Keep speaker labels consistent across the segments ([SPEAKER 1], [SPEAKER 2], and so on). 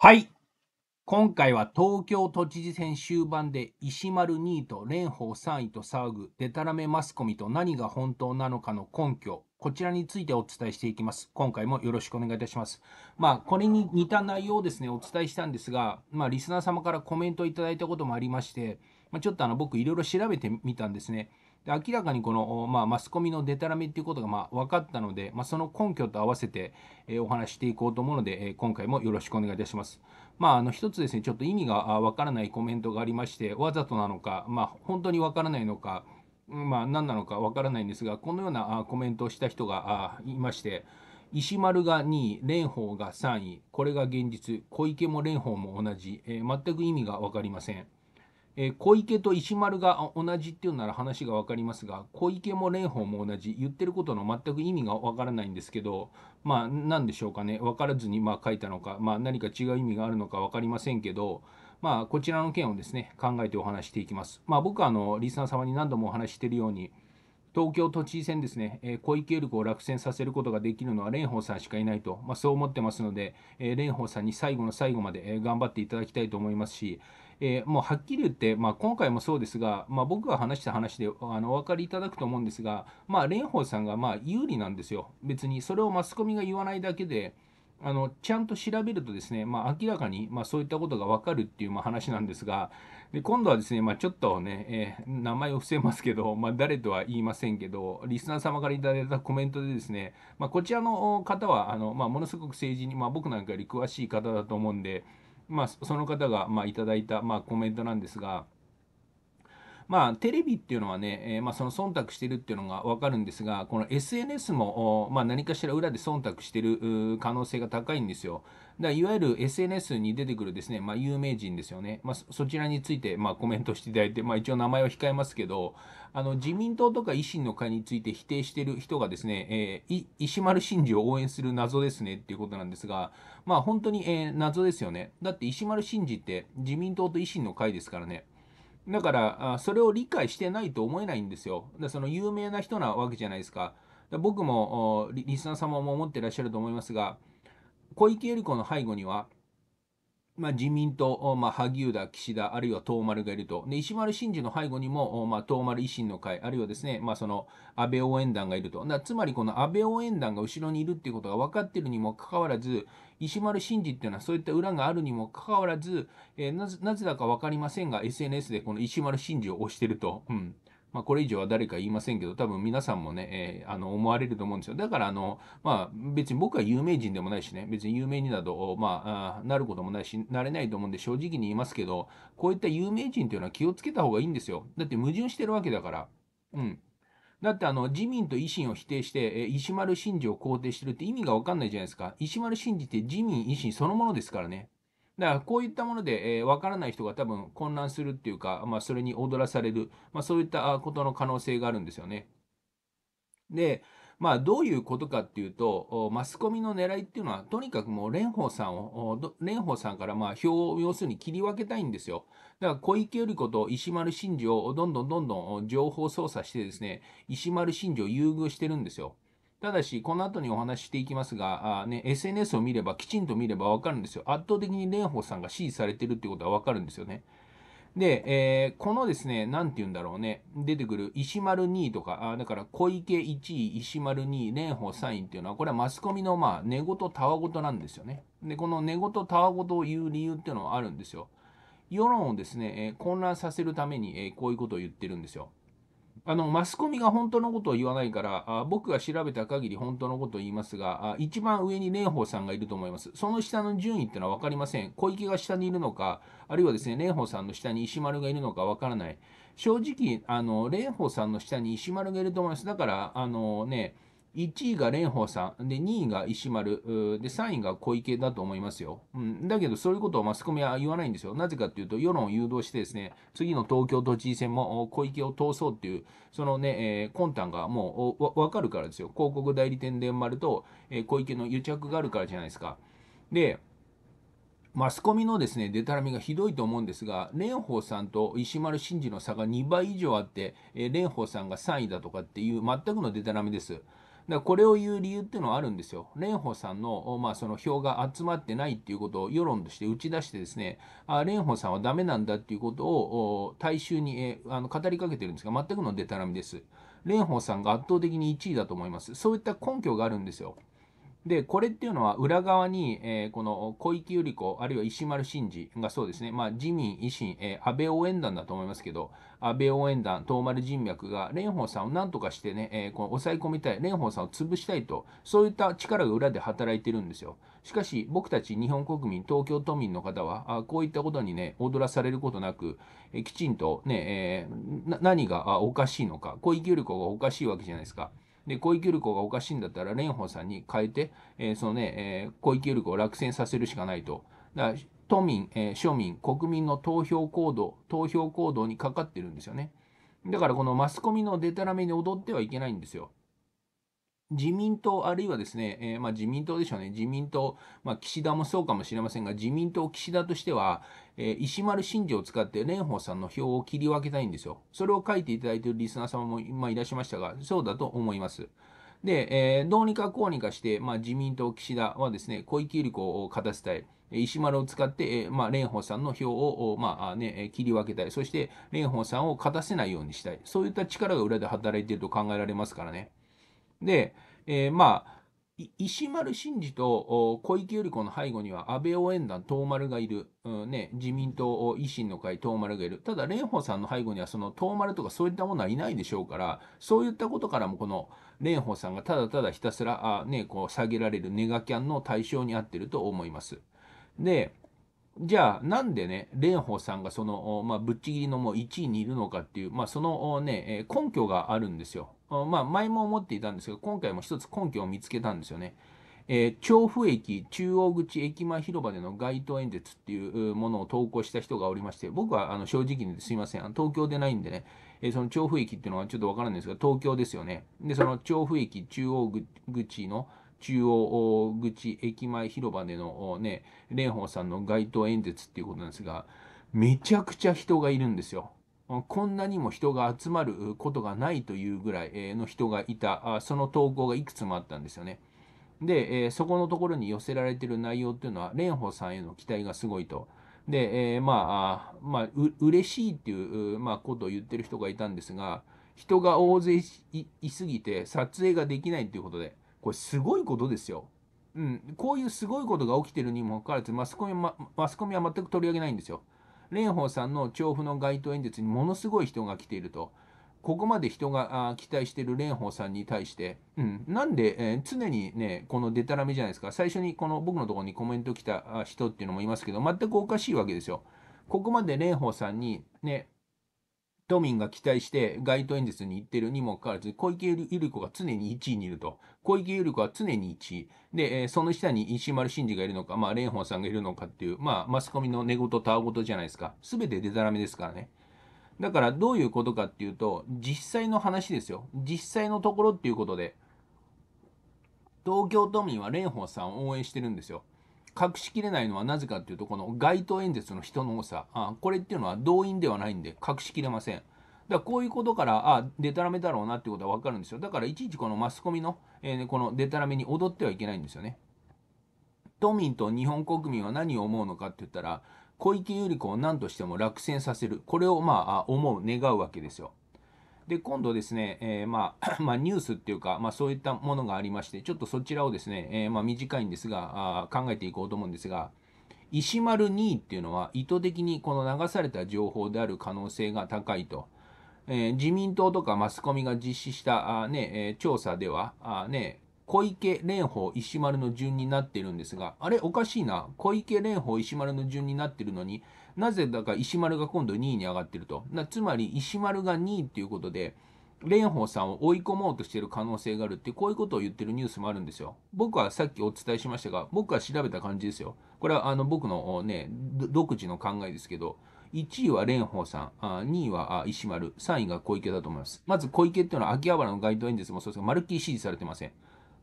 [SPEAKER 1] はい。今回は東京都知事選終盤で石丸2位と蓮舫3位と騒ぐデタラメマスコミと何が本当なのかの根拠、こちらについてお伝えしていきます。今回もよろしくお願いいたします。まあ、これに似た内容をですね、お伝えしたんですが、まあ、リスナー様からコメントをいただいたこともありまして、まあ、ちょっとあの僕いろいろ調べてみたんですね。で明らかにこの、まあ、マスコミのデタラメっていうことが、まあ、分かったので、まあ、その根拠と合わせて、えー、お話していこうと思うので、えー、今回もよろしくお願いいたします。まあ、あの一つですね、ちょっと意味が分からないコメントがありまして、わざとなのか、まあ、本当に分からないのか、まあ、何なのか分からないんですが、このようなコメントをした人がいまして、石丸が2位、蓮舫が3位、これが現実、小池も蓮舫も同じ、えー、全く意味が分かりません。えー、小池と石丸が同じっていうなら話が分かりますが小池も蓮舫も同じ言ってることの全く意味が分からないんですけどまあ何でしょうかね分からずにまあ書いたのか、まあ、何か違う意味があるのか分かりませんけど、まあ、こちらの件をですね考えてお話していきます。まあ、僕はあのリスナー様に何度もお話してるように東京都知事選ですね、えー、小池百合子を落選させることができるのは蓮舫さんしかいないと、まあ、そう思ってますので、えー、蓮舫さんに最後の最後まで、えー、頑張っていただきたいと思いますし、えー、もうはっきり言って、まあ、今回もそうですが、まあ、僕が話した話であのお分かりいただくと思うんですが、まあ、蓮舫さんがまあ有利なんですよ、別にそれをマスコミが言わないだけで。あのちゃんと調べるとですね、まあ、明らかに、まあ、そういったことが分かるっていう、まあ、話なんですがで今度はですね、まあ、ちょっとね、えー、名前を伏せますけど、まあ、誰とは言いませんけどリスナー様からいただいたコメントでですね、まこちらの方はあの、まものすごく政治に、ま僕なんかより詳しい方だと思うんでまあ、その方が、まあ、いただいた、まあ、コメントなんですが、まあ、テレビっていうのはね、えー、まあ、その忖度してるっていうのが分かるんですが、この SNS も、まあ、何かしら裏で忖度してる可能性が高いんですよ。だいわゆる SNS に出てくるですね、まあ、有名人ですよね、まあ、そちらについて、まあ、コメントしていただいて、まあ、一応名前は控えますけど、あの自民党とか維新の会について否定している人がですね、えー、石丸真二を応援する謎ですねっていうことなんですが、まあ、本当に、えー、謎ですよね。だって石丸真二って自民党と維新の会ですからね。だからあ、それを理解してないと思えないんですよ。だその有名な人なわけじゃないですか。だ僕もリスナー様も思ってらっしゃると思いますが、小池百合子の背後には、まあ、自民党、まあ、萩生田、岸田、あるいは東丸がいると。で、石丸真二の背後にも、まあ、東丸維新の会、あるいはですね、まあ、その、安倍応援団がいると。だつまり、この安倍応援団が後ろにいるっていうことが分かってるにもかかわらず、石丸真二っていうのはそういった裏があるにもかかわらず、えー、なぜだか分かりませんが、SNS でこの石丸真二を推してると。うん。まあ、これ以上は誰か言いませんけど、多分皆さんもね、えー、あの思われると思うんですよ。だからあの、まあ、別に僕は有名人でもないしね、別に有名になど、まあ、なることもないし、なれないと思うんで、正直に言いますけど、こういった有名人というのは気をつけた方がいいんですよ。だって矛盾してるわけだから。うん。だってあの自民と維新を否定して、え石丸信治を肯定してるって意味がわかんないじゃないですか。石丸信治って自民、維新そのものですからね。だからこういったもので、えー、分からない人が多分混乱するっていうか、まあ、それに踊らされる、まあ、そういったことの可能性があるんですよね。で、まあ、どういうことかっていうと、マスコミの狙いっていうのは、とにかくもう蓮舫さんを、蓮舫さんからまあ票を要するに切り分けたいんですよ。だから小池百合子と石丸真二をどんどんどんどん情報操作してですね、石丸真二を優遇してるんですよ。ただし、この後にお話ししていきますが、あね、SNS を見れば、きちんと見れば分かるんですよ。圧倒的に蓮舫さんが支持されてるってことは分かるんですよね。で、えー、このですね、なんて言うんだろうね、出てくる石丸2とか、あだから小池1位、石丸2位、蓮舫3位っていうのは、これはマスコミのまあ寝言、たわごとなんですよね。で、この寝言、たわごとを言う理由っていうのはあるんですよ。世論をですね、えー、混乱させるために、えー、こういうことを言ってるんですよ。あのマスコミが本当のことを言わないからあ、僕が調べた限り本当のことを言いますが、あ一番上に蓮舫さんがいると思います。その下の順位ってのは分かりません。小池が下にいるのか、あるいはですね、蓮舫さんの下に石丸がいるのか分からない。正直、あの蓮舫さんの下に石丸がいると思います。だから、あのね、1位が蓮舫さん、で、2位が石丸、で、3位が小池だと思いますよ。うん。だけど、そういうことをマスコミは言わないんですよ。なぜかというと、世論を誘導してですね、次の東京都知事選も小池を通そうという、そのね、えー、魂胆がもうわかるからですよ。広告代理店で生まれと、えー、小池の癒着があるからじゃないですか。で、マスコミのですね、でたらめがひどいと思うんですが、蓮舫さんと石丸真二の差が2倍以上あって、えー、蓮舫さんが3位だとかっていう全くのでたらめです。だこれを言う理由っていうのはあるんですよ。蓮舫さんの,、まあその票が集まってないっていうことを世論として打ち出してですね、あ蓮舫さんはダメなんだっていうことを大衆に、えあの語りかけてるんですが、全くのデタラメです。蓮舫さんが圧倒的に1位だと思います。そういった根拠があるんですよ。で、これっていうのは裏側に、えー、この小池百合子、あるいは石丸真二がそうですね、まあ、自民、維新、えー、安倍応援団だと思いますけど、安倍応援団、東丸人脈が蓮舫さんをなんとかしてね、えー、この抑え込みたい、蓮舫さんを潰したいと、そういった力が裏で働いてるんですよ。しかし、僕たち日本国民、東京都民の方は、あこういったことにね、踊らされることなく、えきちんとね、え何がおかしいのか、小池百合子がおかしいわけじゃないですか。で、小池百合子がおかしいんだったら、蓮舫さんに変えて、えー、そのね、えー、小池百合子を落選させるしかないと。だから都民、えー、庶民、国民の投票行動、投票行動にかかってるんですよね。だからこのマスコミのデタラメに踊ってはいけないんですよ。自民党、あるいはですね、えー、まあ、自民党でしょうね、自民党、まあ、岸田もそうかもしれませんが、自民党、岸田としては、えー、石丸信二を使って蓮舫さんの票を切り分けたいんですよ。それを書いていただいているリスナー様も今いらっしゃいましたが、そうだと思います。で、えー、どうにかこうにかして、まあ、自民党、岸田はですね、小池百合子を勝たせたい。石丸を使って、えー、まあ、蓮舫さんの票を、まあね、切り分けたい。そして、蓮舫さんを勝たせないようにしたい。そういった力が裏で働いていると考えられますからね。で、えー、まあ、石丸真二と小池百合子の背後には安倍応援団東丸がいる、うん、ね、自民党維新の会東丸がいるただ蓮舫さんの背後にはその東丸とかそういったものはいないでしょうからそういったことからもこの蓮舫さんがただただひたすらあ、ね、こう下げられるネガキャンの対象に合ってると思います。でじゃあなんでね、蓮舫さんがその、まあ、ぶっちぎりのもう1位にいるのかっていう、まあ、そのね、根拠があるんですよ。まあ、前も思っていたんですが、今回も一つ根拠を見つけたんですよね。えー、調布駅中央口駅前広場での街頭演説っていうものを投稿した人がおりまして、僕はあの正直にすいません、東京でないんでね、えー、その調布駅っていうのはちょっとわからないんですが、東京ですよね。で、その調布駅中央口の、中央口駅前広場でのね、蓮舫さんの街頭演説っていうことなんですが、めちゃくちゃ人がいるんですよ。こんなにも人が集まることがないというぐらいの人がいた、その投稿がいくつもあったんですよね。で、そこのところに寄せられてる内容っていうのは、蓮舫さんへの期待がすごいと。で、えー、まあ、まあ、う、嬉しいっていう、まあ、ことを言ってる人がいたんですが、人が大勢いすぎて撮影ができないということで、これすごいことですよ。うん、こういうすごいことが起きてるにもかかわらずマスコミ、ま、マスコミは全く取り上げないんですよ。蓮舫さんの調布の街頭演説にものすごい人が来ていると。ここまで人が期待している蓮舫さんに対して、うん、なんで、えー、常にね、このデタラメじゃないですか、最初にこの僕のところにコメント来た人っていうのもいますけど、全くおかしいわけですよ。ここまで蓮舫さんにね、都民が期待して街頭演説に行ってるにもかかわらず、小池百合子が常に1位にいると。小池百合子は常に1位。で、えその下に石丸真二がいるのか、まあ、蓮舫さんがいるのかっていう、まあ、マスコミの寝言、たわごとじゃないですか。すべてでたらめですからね。だから、どういうことかっていうと、実際の話ですよ。実際のところっていうことで、東京都民は蓮舫さんを応援してるんですよ。隠しきれないのはなぜかっていうとこの街頭演説の人の多さあこれっていうのは動員ではないんで隠しきれません。だからこういうことから、あ、でたらめだろうなってことは分かるんですよ。だからいちいちこのマスコミの、えー、このでたらめに踊ってはいけないんですよね。都民と日本国民は何を思うのかって言ったら、小池百合子を何としても落選させる。これをまあ思う、願うわけですよ。で、今度ですね、えー、まあ、まあ、ニュースっていうか、まあ、そういったものがありまして、ちょっとそちらをですね、えー、まあ、短いんですがあ、考えていこうと思うんですが、石丸2位っていうのは意図的にこの流された情報である可能性が高いと。えー、自民党とかマスコミが実施したあ、ねえ調査ではあ、ね小池蓮舫石丸の順になっているんですが、あれおかしいな。小池蓮舫石丸の順になってるのに、なぜだか石丸が今度2位に上がってると。つまり石丸が2位っていうことで、蓮舫さんを追い込もうとしている可能性があるってこういうことを言ってるニュースもあるんですよ。僕はさっきお伝えしましたが、僕は調べた感じですよ。これはあの僕のね、独自の考えですけど、1位は蓮舫さん、2位は石丸、3位が小池だと思います。まず小池っていうのは秋葉原の街頭演説もそうですが、まるっきり支持されてません。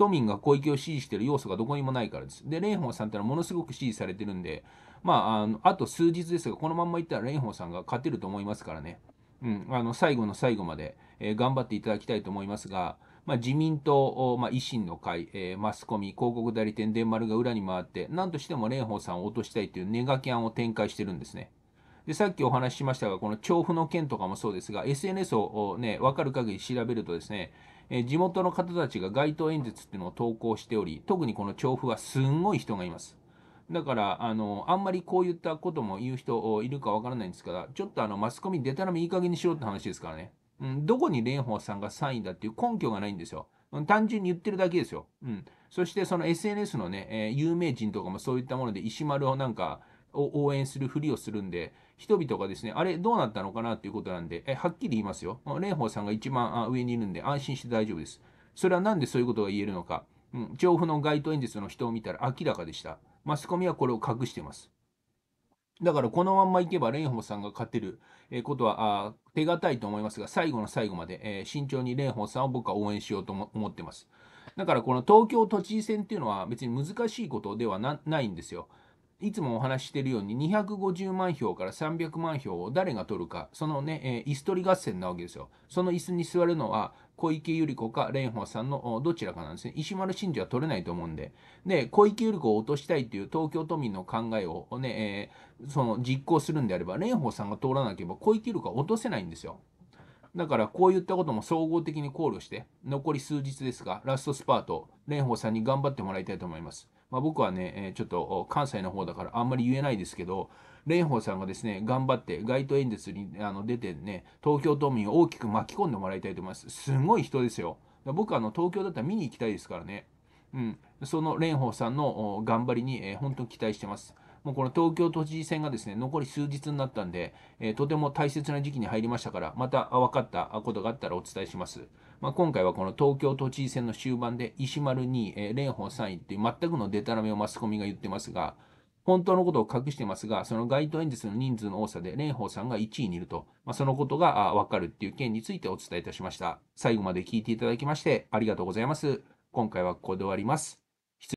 [SPEAKER 1] 都民が小池を支持している要素がどこにもないからです。で、蓮舫さんってのはものすごく支持されてるんで、まあ、あのあと数日ですが、このまんまいったら蓮舫さんが勝てると思いますからね、うん、あの最後の最後まで、えー、頑張っていただきたいと思いますが、まあ、自民党、まあ、維新の会、えー、マスコミ、広告代理店、電丸が裏に回って、なんとしても蓮舫さんを落としたいというネガキャンを展開してるんですね。でさっきお話ししましたが、この調布の件とかもそうですが、SNS を、ね、分かる限り調べるとですね、え地元の方たちが街頭演説っていうのを投稿しており、特にこの調布はすんごい人がいます。だから、あの、あんまりこういったことも言う人いるかわからないんですから、ちょっとあの、マスコミ出たらもいい加減にしろって話ですからね。うん、どこに蓮舫さんが3位だっていう根拠がないんですよ。単純に言ってるだけですよ。うん。そしてその SNS のね、えー、有名人とかもそういったもので石丸をなんか応援するふりをするんで、人々がですね、あれどうなったのかなっていうことなんで、えはっきり言いますよ。蓮舫さんが一番上にいるんで安心して大丈夫です。それは何でそういうことが言えるのか。うん、調布の街頭演説の人を見たら明らかでした。マスコミはこれを隠してます。だからこのまんまいけば蓮舫さんが勝てることは手堅いと思いますが、最後の最後まで、えー、慎重に蓮舫さんを僕は応援しようと思ってます。だからこの東京都知事選っていうのは別に難しいことではないんですよ。いつもお話ししてるように250万票から300万票を誰が取るか、そのね、えー、椅子取り合戦なわけですよ。その椅子に座るのは小池百合子か蓮舫さんのどちらかなんですね。石丸真二は取れないと思うんで。で、小池百合子を落としたいっていう東京都民の考えをね、えー、その実行するんであれば、蓮舫さんが通らなければ小池百合子は落とせないんですよ。だからこういったことも総合的に考慮して、残り数日ですが、ラストスパート、蓮舫さんに頑張ってもらいたいと思います。まあ、僕はね、えちょっと関西の方だからあんまり言えないですけど、蓮舫さんがですね、頑張って街頭演説にあの出てね、東京都民を大きく巻き込んでもらいたいと思います。すごい人ですよ。僕はあの東京だったら見に行きたいですからね。うん、その蓮舫さんの頑張りに、え本当に期待してます。もうこの東京都知事選がですね、残り数日になったんで、えー、とても大切な時期に入りましたから、また分かったことがあったらお伝えします。まあ、今回はこの東京都知事選の終盤で、石丸2位、えー、蓮舫3位っていう全くのデタラメをマスコミが言ってますが、本当のことを隠してますが、その街頭演説の人数の多さで蓮舫さんが1位にいると、まあ、そのことがわかるっていう件についてお伝えいたしました。最後まで聞いていただきましてありがとうございます。今回はここで終わります。